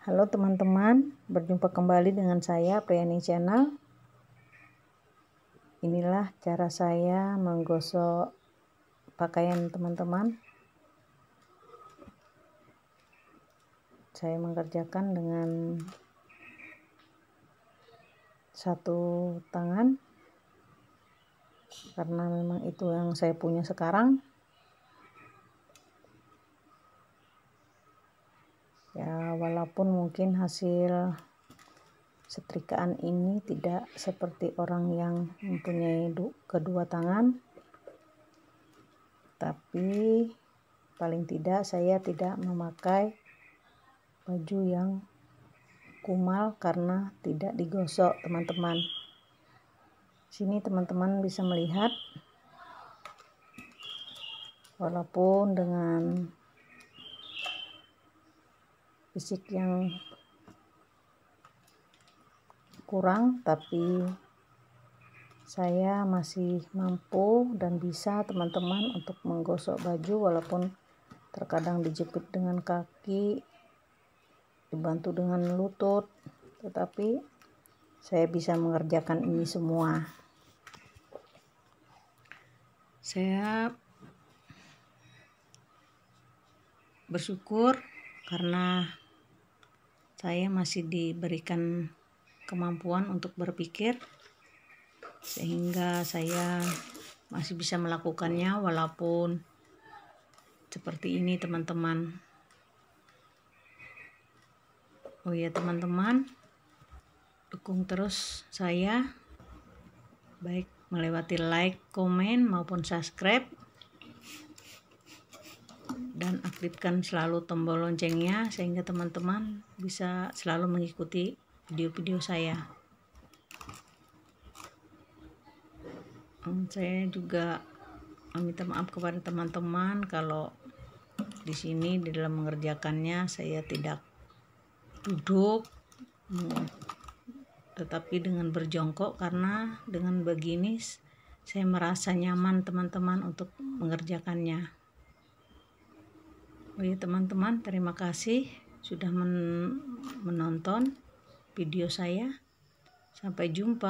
Halo teman-teman, berjumpa kembali dengan saya Priani Channel. Inilah cara saya menggosok pakaian teman-teman. Saya mengerjakan dengan satu tangan karena memang itu yang saya punya sekarang. ya walaupun mungkin hasil setrikaan ini tidak seperti orang yang mempunyai kedua tangan tapi paling tidak saya tidak memakai baju yang kumal karena tidak digosok teman-teman sini teman-teman bisa melihat walaupun dengan fisik yang kurang tapi saya masih mampu dan bisa teman-teman untuk menggosok baju walaupun terkadang dijepit dengan kaki dibantu dengan lutut tetapi saya bisa mengerjakan ini semua saya bersyukur karena saya masih diberikan kemampuan untuk berpikir sehingga saya masih bisa melakukannya walaupun seperti ini teman-teman oh ya teman-teman dukung terus saya baik melewati like, komen maupun subscribe dan aktifkan selalu tombol loncengnya sehingga teman-teman bisa selalu mengikuti video-video saya hmm, saya juga minta maaf kepada teman-teman kalau di sini di dalam mengerjakannya saya tidak duduk hmm, tetapi dengan berjongkok karena dengan begini saya merasa nyaman teman-teman untuk mengerjakannya Oke teman-teman terima kasih sudah men menonton video saya. Sampai jumpa.